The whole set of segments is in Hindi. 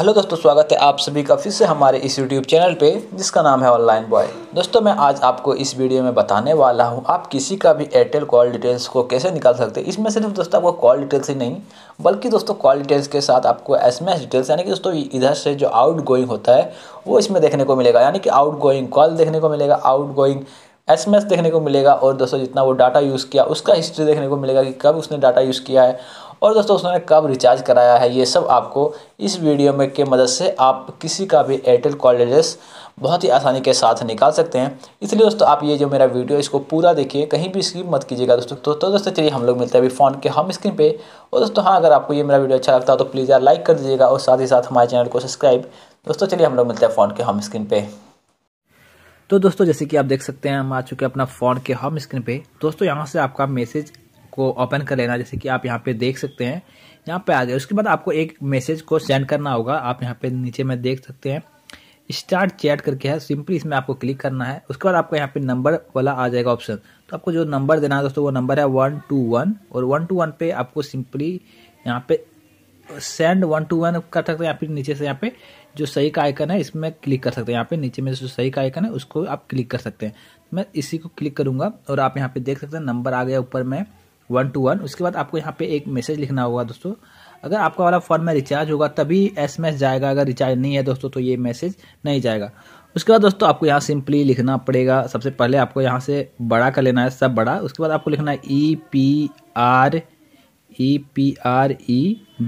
हेलो दोस्तों स्वागत है आप सभी का फिर से हमारे इस यूट्यूब चैनल पे जिसका नाम है ऑनलाइन बॉय दोस्तों मैं आज आपको इस वीडियो में बताने वाला हूँ आप किसी का भी एयरटेल कॉल डिटेल्स को कैसे निकाल सकते हैं इसमें सिर्फ दोस्तों आपको कॉल डिटेल्स ही नहीं बल्कि दोस्तों कॉल डिटेल्स के साथ आपको एस डिटेल्स यानी कि दोस्तों इधर से जो आउट गोइंग होता है वो इसमें देखने को मिलेगा यानी कि आउट गोइंग कॉल देखने को मिलेगा आउट गोइंग एसएमएस देखने को मिलेगा और दोस्तों जितना वो डाटा यूज़ किया उसका हिस्ट्री देखने को मिलेगा कि कब उसने डाटा यूज़ किया है और दोस्तों उसने कब रिचार्ज कराया है ये सब आपको इस वीडियो में के मदद से आप किसी का भी एयरटेल कॉल बहुत ही आसानी के साथ निकाल सकते हैं इसलिए दोस्तों आप ये जो मेरा वीडियो इसको पूरा देखिए कहीं भी स्किप मत कीजिएगा दोस्तों तो, तो दोस्तों चलिए हम लोग मिलते हैं अभी फ़ोन के हम स्क्रीन पर और दोस्तों हाँ अगर आपको ये मेरा वीडियो अच्छा लगता है तो प्लीज़ यार लाइक कर दीजिएगा और साथ ही साथ हमारे चैनल को सब्सक्राइब दोस्तों चलिए हम लोग मिलते हैं फ़ोन के हम स्क्रीन पर तो दोस्तों जैसे कि आप देख सकते हैं हम आ चुके हैं अपना फ़ोन के होम स्क्रीन पे दोस्तों यहाँ से आपका मैसेज को ओपन कर लेना जैसे कि आप यहाँ पे देख सकते हैं यहाँ पे आ गए उसके बाद आपको एक मैसेज को सेंड करना होगा आप यहाँ पे नीचे में देख सकते हैं स्टार्ट चैट करके है सिंपली इसमें आपको क्लिक करना है उसके बाद आपको यहाँ पे नंबर वाला आ जाएगा ऑप्शन तो आपको जो नंबर देना है दोस्तों वो नंबर है वन टू वन और वन टू वन पे आपको सिंपली यहाँ पे सेंड वन टू वन कर सकते हैं या फिर नीचे से यहाँ पे जो सही का आइकन है इसमें क्लिक कर सकते हैं यहाँ पे नीचे में जो सही का आइकन है उसको आप क्लिक कर सकते हैं तो मैं इसी को क्लिक करूँगा और आप यहाँ पे देख सकते हैं नंबर आ गया ऊपर में वन टू वन उसके बाद आपको यहाँ पे एक मैसेज लिखना होगा दोस्तों अगर आपका वाला फ़ोन में रिचार्ज होगा तभी एस जाएगा अगर रिचार्ज नहीं है दोस्तों तो ये मैसेज नहीं जाएगा उसके बाद दोस्तों आपको यहाँ सिंपली लिखना पड़ेगा सबसे पहले आपको यहाँ से बड़ा कर लेना है सब बड़ा उसके बाद आपको लिखना है E P R E P R E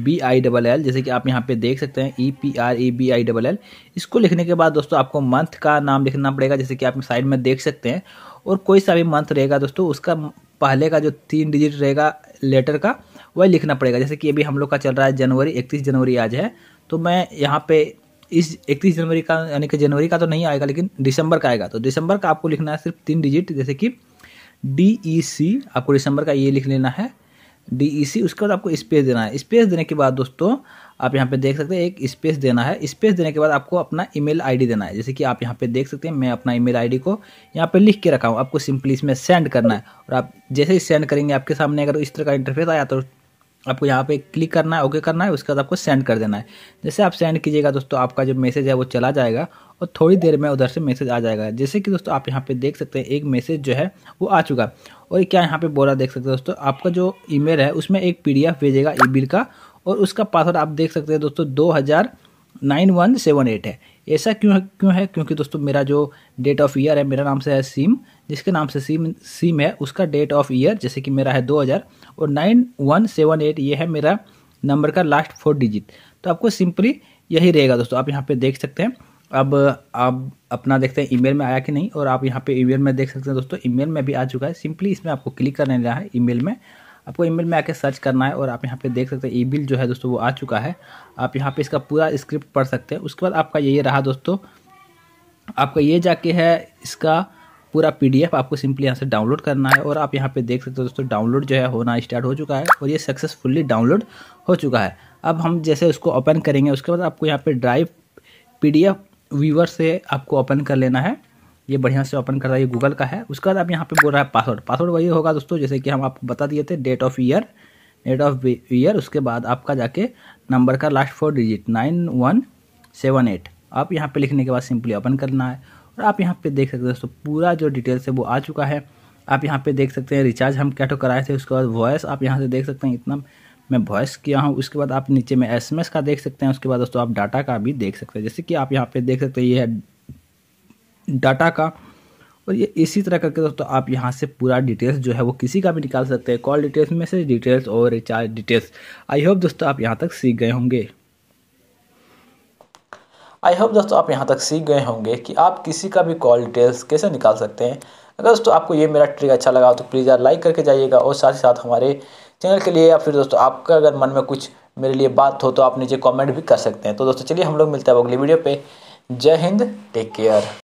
B I double L जैसे कि आप यहाँ पे देख सकते हैं E P R E B I double L इसको लिखने के बाद दोस्तों आपको मंथ का नाम लिखना पड़ेगा जैसे कि आप साइड में देख सकते हैं और कोई सा भी मंथ रहेगा दोस्तों उसका पहले का जो तीन डिजिट रहेगा लेटर का वह लिखना पड़ेगा जैसे कि अभी हम लोग का चल रहा है जनवरी इकतीस जनवरी आज है तो मैं यहाँ पे इस इकतीस जनवरी का यानी कि जनवरी का तो नहीं आएगा लेकिन दिसंबर का आएगा तो दिसंबर का आपको लिखना है सिर्फ तीन डिजिट जैसे कि डी ई सी आपको दिसंबर का ये लिख लेना है डी ई सी उसके बाद आपको स्पेस देना है स्पेस देने के बाद दोस्तों आप यहाँ पे देख सकते हैं एक स्पेस देना है स्पेस देने के बाद आपको अपना ईमेल आईडी देना है जैसे कि आप यहाँ पे देख सकते हैं मैं अपना ईमेल आईडी को यहाँ पे लिख के रखा हूँ आपको सिंपली इसमें सेंड करना है और आप जैसे ही सेंड करेंगे आपके सामने अगर इस तरह का इंटरफेस आया तो आपको यहाँ पे क्लिक करना है ओके करना है उसके बाद आपको सेंड कर देना है जैसे आप सेंड कीजिएगा दोस्तों आपका जो मैसेज है वो चला जाएगा और थोड़ी देर में उधर से मैसेज आ जाएगा जैसे कि दोस्तों आप यहाँ पे देख सकते हैं एक मैसेज जो है वो आ चुका और क्या यहाँ पे बोला देख सकते हैं दोस्तों आपका जो ई है उसमें एक पी भेजेगा ई का और उसका पासवर्ड आप देख सकते हैं दोस्तों दो नाइन वन सेवन एट है ऐसा क्यों है क्यों है क्योंकि दोस्तों मेरा जो डेट ऑफ ईयर है मेरा नाम से है सिम जिसके नाम से सिम सिम है उसका डेट ऑफ ईयर जैसे कि मेरा है 2000 और 9178 ये है मेरा नंबर का लास्ट फोर डिजिट तो आपको सिंपली यही रहेगा दोस्तों आप यहाँ पे देख सकते हैं अब आप अपना देखते हैं ईमेल में आया कि नहीं और आप यहाँ पे ईमेल में देख सकते हैं दोस्तों ईमेल में भी आ चुका है सिंपली इसमें आपको क्लिक करने लेना है ईमेल में आपको ईमेल में आके सर्च करना है और आप यहाँ पे देख सकते हैं ई बिल जो है दोस्तों वो आ चुका है आप यहाँ पे इसका पूरा स्क्रिप्ट पढ़ सकते हैं उसके बाद आपका ये रहा दोस्तों आपका ये जाके है इसका पूरा पीडीएफ आपको सिंपली यहाँ से डाउनलोड करना है और आप यहाँ पे देख सकते हो दोस्तों डाउनलोड जो है होना स्टार्ट हो चुका है और ये सक्सेसफुली डाउनलोड हो चुका है अब हम जैसे उसको ओपन करेंगे उसके बाद आपको यहाँ पे ड्राइव पीडीएफ व्यूवर से आपको ओपन कर लेना है ये बढ़िया से ओपन कर रहा है ये गूगल का है उसके बाद आप यहाँ पे बोल रहा है पासवर्ड पासवर्ड वही होगा दोस्तों जैसे कि हम आपको बता दिए थे date of year date of year उसके बाद आपका जाके नंबर का last four digit nine one seven eight आप यहाँ पे लिखने के बाद सिंपली ओपन करना है और आप यहाँ पे देख सकते हैं दोस्तों पूरा जो डिटेल्स है वो आ चुका है आप यहाँ पे देख सकते हैं रिचार्ज हम कैटो तो कराए थे उसके बाद वॉइस आप यहाँ से देख सकते हैं इतना मैं वॉइस किया हूँ उसके बाद आप नीचे में एसएमएस का देख सकते हैं उसके बाद दोस्तों आप डाटा का भी देख सकते हैं जैसे कि आप यहाँ पे देख सकते हैं ये है डाटा का और ये इसी तरह करके दोस्तों आप यहाँ से पूरा डिटेल्स जो है वो किसी का भी निकाल सकते हैं कॉल डिटेल्स मैसेज डिटेल्स और रिचार्ज डिटेल्स आई होप दोस्तों आप यहाँ तक सीख गए होंगे आई होप दोस्तों आप यहाँ तक सीख गए होंगे कि आप किसी का भी कॉल डिटेल्स कैसे निकाल सकते हैं अगर दोस्तों आपको ये मेरा ट्रिक अच्छा लगा तो प्लीज़ यार लाइक करके जाइएगा और साथ ही साथ हमारे चैनल के लिए या फिर दोस्तों आपका अगर मन में कुछ मेरे लिए बात हो तो आप नीचे कमेंट भी कर सकते हैं तो दोस्तों चलिए हम लोग मिलते हैं अगली वीडियो पे जय हिंद टेक केयर